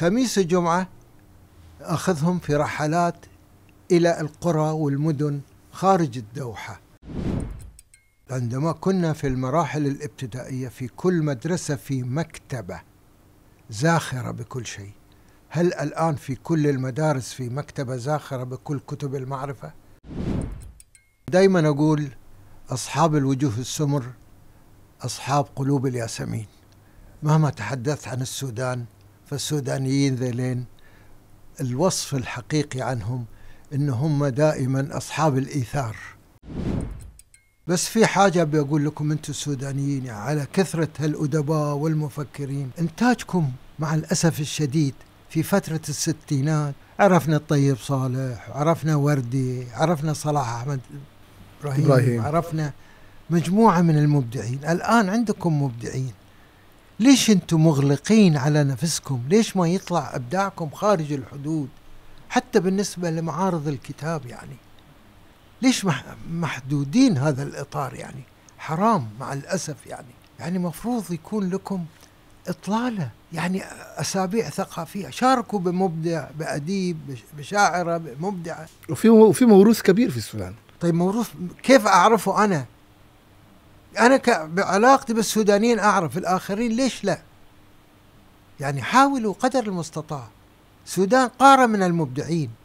خميس وجمعة أخذهم في رحلات إلى القرى والمدن خارج الدوحة عندما كنا في المراحل الابتدائية في كل مدرسة في مكتبة زاخرة بكل شيء هل الآن في كل المدارس في مكتبة زاخرة بكل كتب المعرفة؟ دايما أقول أصحاب الوجوه السمر أصحاب قلوب الياسمين مهما تحدثت عن السودان فالسودانيين ذلين الوصف الحقيقي عنهم إن هم دائما أصحاب الإيثار بس في حاجة بقول لكم أنتم السودانيين يعني على كثرة هالأدباء والمفكرين إنتاجكم مع الأسف الشديد في فترة الستينات عرفنا الطيب صالح عرفنا وردي عرفنا صلاح أحمد إبراهيم, إبراهيم. عرفنا مجموعة من المبدعين الآن عندكم مبدعين ليش انتم مغلقين على نفسكم ليش ما يطلع ابداعكم خارج الحدود حتى بالنسبه لمعارض الكتاب يعني ليش محدودين هذا الاطار يعني حرام مع الاسف يعني يعني مفروض يكون لكم اطلاله يعني اسابيع ثقافيه شاركوا بمبدع باديب بشاعره بمبدعه وفي وفي موروث كبير في السودان طيب موروث كيف اعرفه انا انا بعلاقتي بالسودانيين اعرف الاخرين ليش لا يعني حاولوا قدر المستطاع السودان قاره من المبدعين